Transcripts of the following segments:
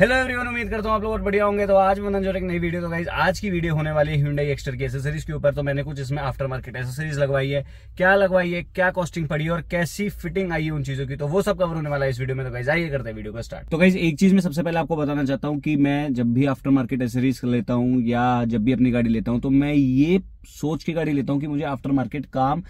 hello everyone उम्मीद करता हूँ आप लोग बढ़िया होंगे तो आज मैं जो एक नई वीडियो तो गाइज आज की वीडियो होने वाली है हिंडई एक्स्टर की एसेसरीज के ऊपर तो मैंने कुछ इसमें आफ्टर मार्केट एसेसरीज लगवाई है क्या लगवाई है क्या कॉस्टिंग पड़ी है और कैसी फिटिंग आई है उन चीजों की तो वो सब कवर होने वाला है इस वीडियो में तो गाइज आइए करते हैं वीडियो का स्टार्ट तो गाइज एक चीज में सबसे पहले आपको बताना चाहता हूँ कि मैं जब भी आफ्टर मार्केट एसेसरीज लेता हूँ या जब भी अपनी गाड़ी लेता हूँ तो मैं ये सोच के गाड़ी लेता हूँ कि मुझे आफ्टर मार्केट काम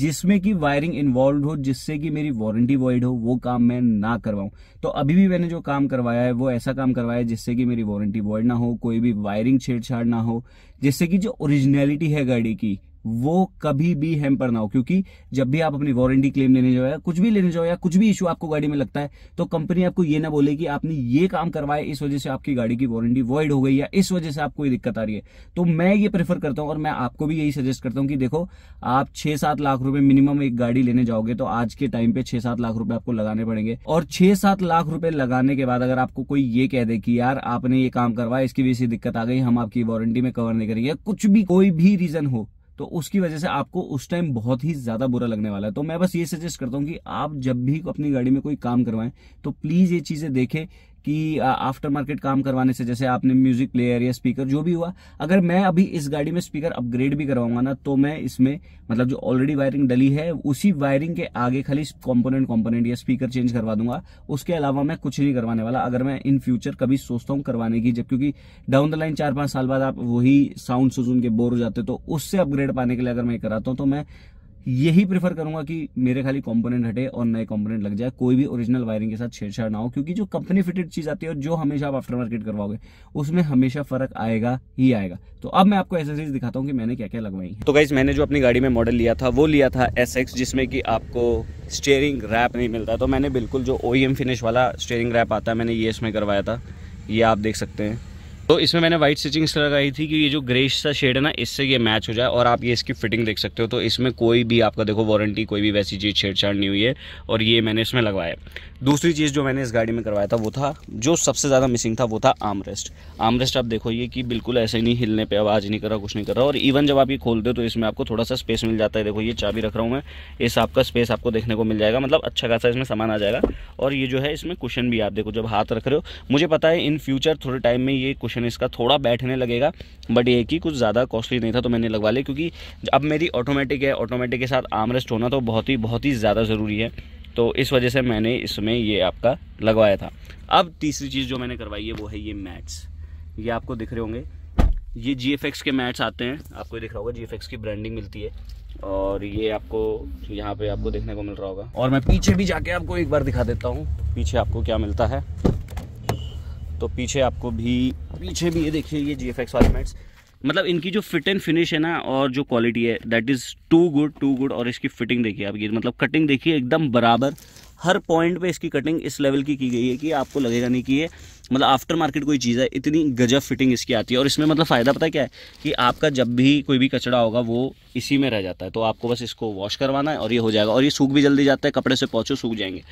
जिसमें कि वायरिंग इन्वॉल्व हो जिससे कि मेरी वारंटी वॉइड हो वो काम मैं ना करवाऊं तो अभी भी मैंने जो काम करवाया है वो ऐसा काम करवाया है जिससे कि मेरी वारंटी वॉइड ना हो कोई भी वायरिंग छेड़छाड़ ना हो जिससे कि जो ओरिजिनलिटी है गाड़ी की वो कभी भी हैम्पर ना हो क्योंकि जब भी आप अपनी वारंटी क्लेम लेने जाओ या कुछ भी लेने जाओ या कुछ भी इशू आपको गाड़ी में लगता है तो कंपनी आपको ये ना बोले कि आपने ये काम करवाया इस वजह से आपकी गाड़ी की वारंटी वॉइड हो गई या इस वजह से आपको ये दिक्कत आ रही है तो मैं ये प्रेफर करता हूँ और मैं आपको भी यही सजेस्ट करता हूँ कि देखो आप छह सात लाख रुपए मिनिमम एक गाड़ी लेने जाओगे तो आज के टाइम पे छह सात लाख रुपए आपको लगाने पड़ेंगे और छह सात लाख रुपए लगाने के बाद अगर आपको कोई ये कह दे कि यार आपने ये काम करवाया इसकी वजह से दिक्कत आ गई हम आपकी वारंटी में कवर नहीं करेंगे कुछ भी कोई भी रीजन हो तो उसकी वजह से आपको उस टाइम बहुत ही ज्यादा बुरा लगने वाला है तो मैं बस ये सजेस्ट करता हूँ कि आप जब भी अपनी गाड़ी में कोई काम करवाएं तो प्लीज ये चीजें देखें कि आफ्टर मार्केट काम करवाने से जैसे आपने म्यूजिक प्लेयर या स्पीकर जो भी हुआ अगर मैं अभी इस गाड़ी में स्पीकर अपग्रेड भी करवाऊंगा ना तो मैं इसमें मतलब जो ऑलरेडी वायरिंग डली है उसी वायरिंग के आगे खाली कॉम्पोनेंट कॉम्पोनेंट या स्पीकर चेंज करवा दूंगा उसके अलावा मैं कुछ नहीं करवाने वाला अगर मैं इन फ्यूचर कभी सोचता हूँ करवाने की जब क्योंकि डाउन द लाइन चार पांच साल बाद आप वही साउंड सुजून के बोर हो जाते तो उससे अपग्रेड पाने के लिए अगर मैं कराता हूँ तो मैं यही प्रेफर करूंगा कि मेरे खाली कंपोनेंट हटे और नए कंपोनेंट लग जाए कोई भी ओरिजिनल वायरिंग के साथ छेड़छाड़ ना हो क्योंकि जो कंपनी फिटेड चीज आती है और जो हमेशा आप आफ्टर मार्केट करवाओगे उसमें हमेशा फर्क आएगा ही आएगा तो अब मैं आपको एसेसरीज दिखाता हूँ कि मैंने क्या क्या लगवाई तो गाइज मैंने जो अपनी गाड़ी में मॉडल लिया था वो लिया था एस जिसमें कि आपको स्टेयरिंग रैप नहीं मिलता तो मैंने बिल्कुल जो ओ फिनिश e वाला स्टेयरिंग रैप आता है मैंने ये इसमें करवाया था ये आप देख सकते हैं तो इसमें मैंने वाइट स्टिचिंग्स लगाई थी कि ये जो ग्रेस सा शेड है ना इससे ये मैच हो जाए और आप ये इसकी फिटिंग देख सकते हो तो इसमें कोई भी आपका देखो वारंटी कोई भी वैसी चीज़ छेड़छाड़ नहीं हुई है और ये मैंने इसमें लगवाया दूसरी चीज़ जो मैंने इस गाड़ी में करवाया था वो था जो सबसे ज़्यादा मिसिंग था वो था आमरेस्ट आमरेस्ट आप देखो ये कि बिल्कुल ऐसे नहीं हिलने पर आवाज़ नहीं कर रहा कुछ नहीं कर रहा और इवन जब आप ये खोलते हो तो इसमें आपको थोड़ा सा स्पेस मिल जाता है देखो ये चाबी रख रहा हूँ मैं इस आपका स्पेस आपको देखने को मिल जाएगा मतलब अच्छा खासा इसमें सामान आ जाएगा और ये जो है इसमें क्वेश्चन भी आप देखो जब हाथ रख रहे हो मुझे पता है इन फ्यूचर थोड़े टाइम में ये कुशन पोर्शन इसका थोड़ा बैठने लगेगा बट ये कि कुछ ज़्यादा कॉस्टली नहीं था तो मैंने लगवा लिया क्योंकि अब मेरी ऑटोमेटिक है ऑटोमेटिक के साथ आमरेस्ट होना तो बहुत ही बहुत ही ज़्यादा ज़रूरी है तो इस वजह से मैंने इसमें ये आपका लगवाया था अब तीसरी चीज़ जो मैंने करवाई है वो है ये मैट्स ये आपको दिख रहे होंगे ये जी के मैट्स आते हैं आपको दिख रहा होगा जी की ब्रांडिंग मिलती है और ये आपको यहाँ पे आपको देखने को मिल रहा होगा और मैं पीछे भी जाके आपको एक बार दिखा देता हूँ पीछे आपको क्या मिलता है तो पीछे आपको भी पीछे भी ये देखिए ये जी एफ एक्स मैट्स मतलब इनकी जो फिट एंड फिनिश है ना और जो क्वालिटी है that is too good too good और इसकी फिटिंग देखिए आप ये मतलब कटिंग देखिए एकदम बराबर हर पॉइंट पे इसकी कटिंग इस लेवल की की गई है कि आपको लगेगा नहीं कि ये मतलब आफ्टर मार्केट कोई चीज़ है इतनी गजब फिटिंग इसकी आती है और इसमें मतलब फ़ायदा पता क्या है कि आपका जब भी कोई भी कचरा होगा वो इसी में रह जाता है तो आपको बस इसको वॉश करवाना है और ये हो जाएगा और ये सूख भी जल्दी जाता है कपड़े से पहुँचो सूख जाएंगे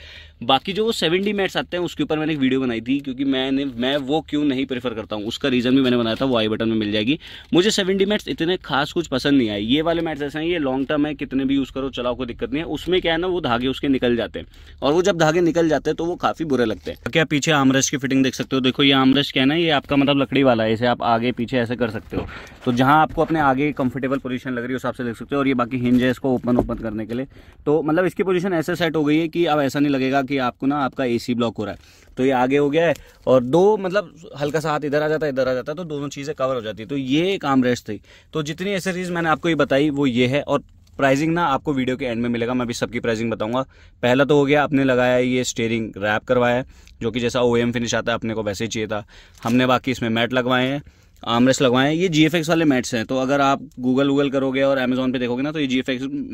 बाकी जो वो सेवन डी मैट्स आते हैं उसके ऊपर मैंने एक वीडियो बनाई थी क्योंकि मैंने मैं वो क्यों नहीं प्रेफर करता हूँ उसका रीज़न भी मैंने बनाया था वो आई बटन में मिल जाएगी मुझे सेवन डी मैट्स इतने खास कुछ पसंद नहीं आए ये वाले मैट्स ऐसे हैं ये लॉन्ग टर्म है कितने भी यूज़ करो चलाओ कोई दिक्कत नहीं है उसमें क्या है ना वो धागे उसके निकल जाते हैं और वो जब धागे निकल जाते हैं तो वो काफ़ी बुरे लगते हैं क्या पीछे आमरस की फिटिंग देख सकते हो देखो ये आमरस क्या है ना ये आपका मतलब लकड़ी वाला है इसे आप आगे पीछे ऐसे कर सकते हो तो जहाँ आपको अपने आगे कंफर्टेबल पोजीशन लग रही है उस हिसाब से देख सकते हो और ये बाकी हिंज है इसको ओपन ओपन करने के लिए तो मतलब इसकी पोजिशन ऐसे सेट हो गई है कि अब ऐसा नहीं लगेगा कि आपको ना आपका ए ब्लॉक हो रहा है तो ये आगे हो गया है और दो मतलब हल्का सा हाथ इधर आ जाता है इधर आ जाता है तो दोनों चीज़ें कवर हो जाती है तो ये एक आम रेस्ट थी तो जितनी एसेसरीज मैंने आपको ये बताई वो ये है और प्राइसिंग ना आपको वीडियो के एंड में मिलेगा मैं भी सबकी प्राइसिंग बताऊंगा पहला तो हो गया आपने लगाया ये स्टेयरिंग रैप करवाया जो कि जैसा ओ फिनिश आता है अपने को वैसे ही चाहिए था हमने बाकी इसमें मैट लगवाए हैं आमरेस लगवाएं ये जी वाले मैट्स हैं तो अगर आप गूगल वूगल करोगे और अमेजोन पे देखोगे ना तो ये जी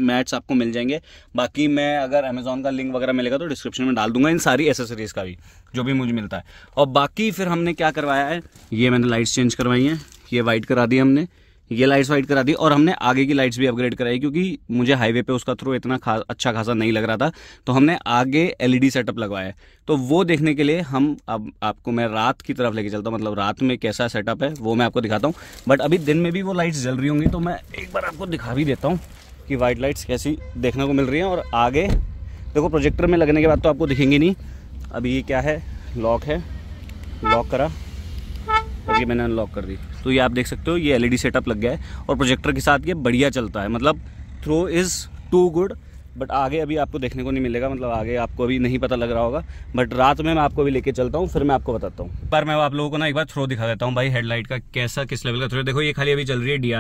मैट्स आपको मिल जाएंगे बाकी मैं अगर अमेजोन का लिंक वगैरह मिलेगा तो डिस्क्रिप्शन में डाल दूंगा इन सारी एसेसरीज़ का भी जो भी मुझे मिलता है और बाकी फिर हमने क्या करवाया है ये मैंने लाइट्स चेंज करवाई हैं ये वाइट करा दी हमने ये लाइट्स वाइट करा दी और हमने आगे की लाइट्स भी अपग्रेड कराई क्योंकि मुझे हाईवे पे उसका थ्रो इतना खा, अच्छा खासा नहीं लग रहा था तो हमने आगे एलईडी सेटअप लगवाया तो वो देखने के लिए हम अब आपको मैं रात की तरफ लेके चलता हूँ मतलब रात में कैसा सेटअप है वो मैं आपको दिखाता हूँ बट अभी दिन में भी वो लाइट्स जल रही होंगी तो मैं एक बार आपको दिखा भी देता हूँ कि वाइट लाइट्स कैसी देखने को मिल रही हैं और आगे देखो प्रोजेक्टर में लगने के बाद तो आपको दिखेंगे नहीं अभी ये क्या है लॉक है लॉक करा और ये मैंने अनलॉक कर दी तो ये आप देख सकते हो ये एलईडी सेटअप e लग गया है और प्रोजेक्टर के साथ ये बढ़िया चलता है मतलब throw is too good but आगे अभी आपको देखने को नहीं मिलेगा मतलब आगे आपको अभी नहीं पता लग रहा होगा बट रात में मैं आपको अभी लेके चलता हूँ फिर मैं आपको बताता हूँ पर मैं आप लोगों को ना एक बार थ्रो दिखा देता हूँ भाई हेडलाइट का कैसा किस लेवल का थ्रो देखो ये खाली अभी चल रही है डी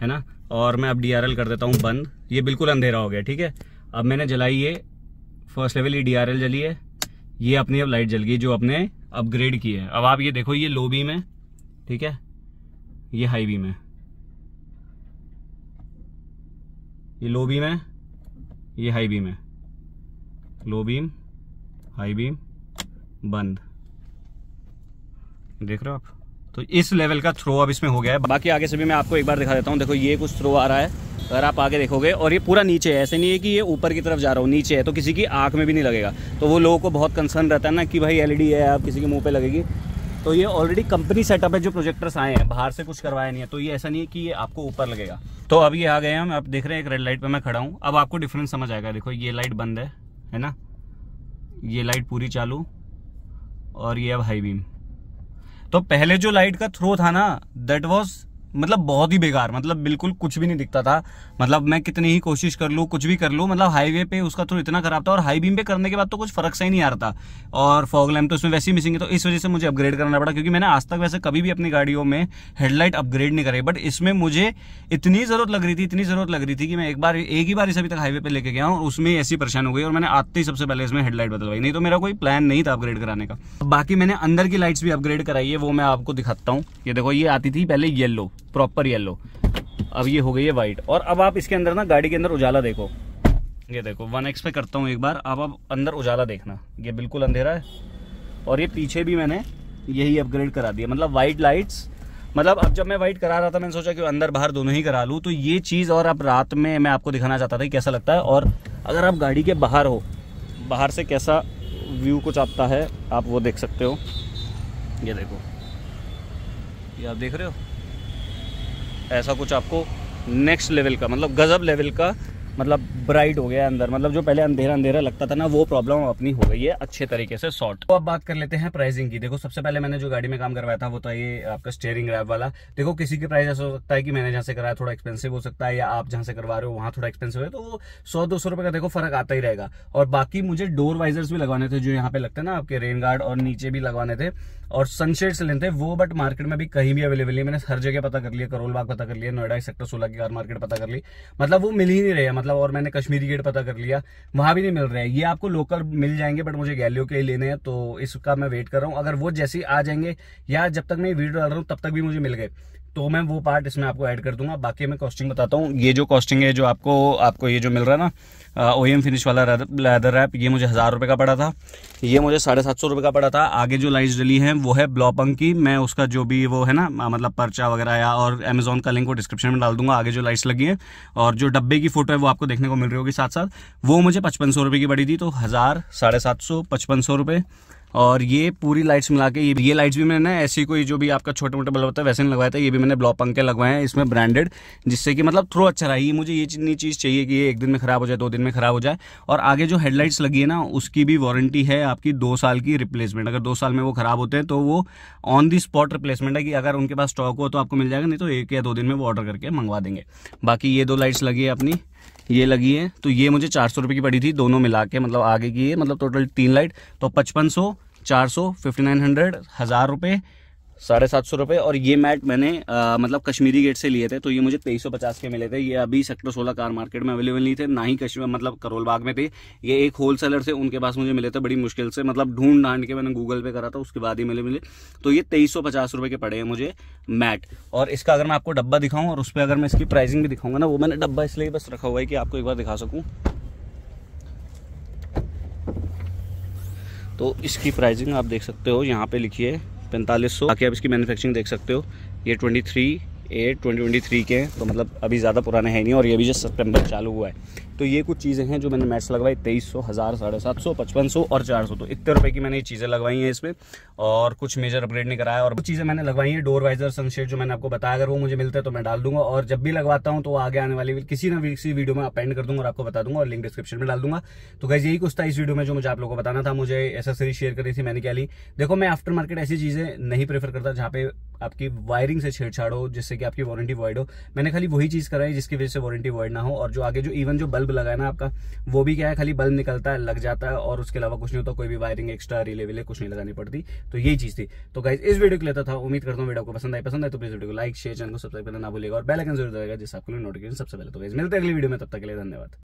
है ना और मैं अब डी कर देता हूँ बंद ये बिल्कुल अंधेरा हो गया ठीक है अब मैंने जलाई ये फर्स्ट लेवल ये डी जली है ये अपनी अब लाइट जल गई जो अपने अपग्रेड किए हैं अब आप ये देखो ये लो बी में ठीक है ये हाई बी में ये लो बीम है ये हाई बीम है लो बीम हाई बीम बंद देख रहे हो आप तो इस लेवल का थ्रो अब इसमें हो गया है बाकी आगे से भी मैं आपको एक बार दिखा देता हूँ देखो ये कुछ थ्रो आ रहा है अगर आप आगे देखोगे और ये पूरा नीचे है ऐसे नहीं है कि ये ऊपर की तरफ जा रहा हो नीचे है तो किसी की आँख में भी नहीं लगेगा तो वो लोगों को बहुत कंसर्न रहता है ना कि भाई एलईडी है आप किसी के मुंह पे लगेगी तो ये ऑलरेडी कंपनी सेटअप है जो प्रोजेक्टर्स आए हैं बाहर से कुछ करवाया नहीं है तो ये ऐसा नहीं है कि ये आपको ऊपर लगेगा तो अब ये आ गए हम आप देख रहे हैं एक रेड लाइट पर मैं खड़ा हूँ अब आपको डिफरेंस समझ आएगा देखो ये लाइट बंद है है ना ये लाइट पूरी चालू और ये अब हाई बीम तो पहले जो लाइट का थ्रो था ना दैट वॉज मतलब बहुत ही बेकार मतलब बिल्कुल कुछ भी नहीं दिखता था मतलब मैं कितनी ही कोशिश कर लूँ कुछ भी कर लूँ मतलब हाईवे पे उसका थ्रू तो इतना खराब था और हाई बीम पे करने के बाद तो कुछ फर्क सही नहीं आ रहा था और फॉग लैम्प तो उसमें वैसे ही मिसिंग है तो इस वजह से मुझे अपग्रेड करना पड़ा क्योंकि मैंने आज तक वैसे कभी भी अपनी गाड़ियों में हेडलाइट अपग्रेड नहीं करे बट इसमें मुझे इतनी ज़रूरत लग रही थी इतनी ज़रूरत लग रही थी कि मैं एक बार एक ही बार इसे अभी तक हाईवे पर लेके गया और उसमें ऐसी परेशान हो गई और मैंने आते ही सबसे पहले इसमें हेडलाइट बदलवाई नहीं तो मेरा कोई प्लान नहीं था अपग्रेड कराने का बाकी मैंने अंदर की लाइट्स भी अपग्रेड कराई है वो मैं आपको दिखाता हूँ ये देखो ये आती थी पहले येलो प्रॉपर येलो अब ये हो गई है वाइट और अब आप इसके अंदर ना गाड़ी के अंदर उजाला देखो ये देखो वन एक्स पे करता हूँ एक बार अब अंदर उजाला देखना ये बिल्कुल अंधेरा है और ये पीछे भी मैंने यही अपग्रेड करा दिया मतलब वाइट लाइट्स मतलब अब जब मैं वाइट करा रहा था मैंने सोचा कि अंदर बाहर दोनों ही करा लूँ तो ये चीज़ और अब रात में मैं आपको दिखाना चाहता था कि कैसा लगता है और अगर आप गाड़ी के बाहर हो बाहर से कैसा व्यू कुछ आता है आप वो देख सकते हो ये देखो ये आप देख रहे हो ऐसा कुछ आपको नेक्स्ट लेवल का मतलब गज़ब लेवल का मतलब ब्राइट हो गया अंदर मतलब जो पहले अंधेरा अंधेरा लगता था ना वो प्रॉब्लम अपनी हो गई है अच्छे तरीके से सॉर्ट तो अब बात कर लेते हैं प्राइसिंग की देखो सबसे पहले मैंने जो गाड़ी में काम करवाया था वो था ये आपका स्टेयरिंग रैप वाला देखो किसी की प्राइस ऐसा हो सकता है कि मैंने जहाँ से कराया थोड़ा एक्सपेंसिव हो सकता है या आप जहाँ से करवा रहे हो वहाँ थोड़ा एक्सपेंसिव है तो वो सौ दो सौ का देखो फर्क आता ही रहेगा और बाकी मुझे डोर वाइजर्स भी लगवाने थे जो यहाँ पे लगते ना आपके रेन गार्ड और नीचे भी लगवाने थे और सनशेड से लेते हैं वो बट मार्केट में भी कहीं भी अवेलेबल नहीं मैंने हर जगह पता कर लिया करोल बाग पता कर लिया नोएडा सेक्टर सोलह की कार मार्केट पता कर ली मतलब वो मिल ही नहीं रहे मतलब और मैंने कश्मीरी गेट पता कर लिया वहां भी नहीं मिल रहे ये आपको लोकल मिल जाएंगे बट मुझे गैलियो के लिए लेने हैं तो इसका मैं वेट कर रहा हूँ अगर वो जैसे आ जाएंगे या जब तक मैं वीडियो डाल रहा हूँ तब तक भी मुझे मिल गए तो मैं वो पार्ट इसमें आपको ऐड कर दूंगा बाकी मैं कॉस्टिंग बताता हूँ ये जो कॉस्टिंग है जो आपको आपको ये जो मिल रहा है ना ओ एम फिनिश वाला लेदर रैप ये मुझे हज़ार रुपये का पड़ा था ये मुझे साढ़े सात सौ रुपये का पड़ा था आगे जो लाइट्स डली हैं वो है ब्लॉपंग की मैं उसका जो भी वो है ना मतलब पर्चा वगैरह या और अमेजोन का लिंक वो डिस्क्रिप्शन में डाल दूंगा आगे जो लाइट्स लगी हैं और जो डब्बे की फोटो है वो आपको देखने को मिल रही होगी साथ साथ वो मुझे पचपन सौ रुपये की पड़ी थी तो हज़ार साढ़े सात सौ पचपन सौ रुपये और ये पूरी लाइट्स मिला के ये, ये लाइट्स भी मैंने ना ऐसी कोई जो भी आपका छोटा मोटा बल्ब होता है वैसे नहीं लगवाया था ये भी मैंने ब्लॉक पंखे लगवाए हैं इसमें ब्रांडेड जिससे कि मतलब थ्रो अच्छा रहा ये मुझे ये इतनी चीज़ चाहिए कि ये एक दिन में ख़राब हो जाए दो दिन में ख़राब हो जाए और आगे जो हेडलाइट्स लगी है ना उसकी भी वारंटी है आपकी दो साल की रिप्लेसमेंट अगर दो साल में वो ख़राब होते हैं तो वो ऑन दी स्पॉट रिप्लेसमेंट है कि अगर उनके पास स्टॉक हो तो आपको मिल जाएगा नहीं तो एक या दो दिन में वो ऑर्डर करके मंगवा देंगे बाकी ये दो लाइट्स लगी है अपनी ये लगी है तो ये मुझे चार सौ रुपये की पड़ी थी दोनों मिला के मतलब आगे की है मतलब टोटल तीन लाइट तो पचपन सौ चार सौ फिफ्टी नाइन हंड्रेड हज़ार रुपये साढ़े सात सौ रुपये और ये मैट मैंने आ, मतलब कश्मीरी गेट से लिए थे तो ये मुझे तेईस सौ पचास के मिले थे ये अभी सेक्टर सोलह कार मार्केट में अवेलेबल नहीं थे ना ही कश्मीर मतलब करोल बाग में थे ये एक होलसेलर से उनके पास मुझे मिले थे बड़ी मुश्किल से मतलब ढूंढ ढांड के मैंने गूगल पे करा था उसके बाद ही मिले मिले तो ये तेईस सौ पचास रुपये के पड़े हैं मुझे मैट और इसका अगर मैं आपको डब्बा दिखाऊँ और उस पर अगर मैं इसकी प्राइसिंग भी दिखाऊंगा ना वो मैंने डब्बा इसलिए बस रखा हुआ है कि आपको एक बार दिखा सकूँ तो इसकी प्राइसिंग आप देख सकते हो यहाँ पे लिखिए पैंतालीस सौ बाकी आप इसकी मैनुफेक्चरिंग देख सकते हो ये twenty three eight twenty twenty three के हैं तो मतलब अभी ज़्यादा पुराने हैं नहीं और ये भी जस्ट सितंबर चालू हुआ है तो ये कुछ चीज़ें हैं जो मैंने मैट्स लगवाई तेईस सौ हज़ार साढ़े सात सौ पचपन सौ और चार सौ तो इतने रुपए की मैंने ये चीज़ें लगवाई हैं इसमें और कुछ मेजर अपग्रेड नहीं कराया और कुछ चीज़ें मैंने लगवाई हैं डोर वाइजर सनशेड जो मैंने आपको बताया अगर वो मुझे मिलता है तो मैं डाल दूंगा और जब भी लगवाता हूँ तो आगे आने वाली किसी ना किसी वीडियो में अपेंड कर दूंगा और आपको बता दूंगा और लिंक डिस्क्रिप्शन में डाल दूंगा तो गैस यही कुछ था इस वीडियो में जो मुझे आप लोगों को बताना था मुझे एसेसरी शेयर करी थी मैंने क्या ली देखो मैं आफ्टर मार्केट ऐसी चीज़ें नहीं प्रेफर करता जहाँ पे आपकी वायरिंग से छेड़छाड़ हो जिससे जिससे कि आपकी वारंटी वॉइड हो मैंने खाली वही चीज़ करा है जिसकी वजह से वारंटी वॉइड ना हो और जो आगे जो इवन जो बल्ब लगा है ना आपका वो भी क्या है खाली बल्ब निकलता है लग जाता है और उसके अलावा कुछ नहीं होता कोई भी वायरिंग एक्स्ट्रा रिले विले कुछ नहीं लगानी पड़ती तो यही चीज़ थी तो गाइज इस वीडियो को लेता था उम्मीद करता हूँ वीडियो को पसंद आई पसंद है तो प्लीज वीडियो को लाइक शेयर चैनल को सब्सक्राइब करना ना भूलेगा और बेलकन जरूर देगा जिससे आपको नोटिफिकेशन सबसे पहले तो गाइज मिलते हैं अगली वीडियो में तब तक के लिए धन्यवाद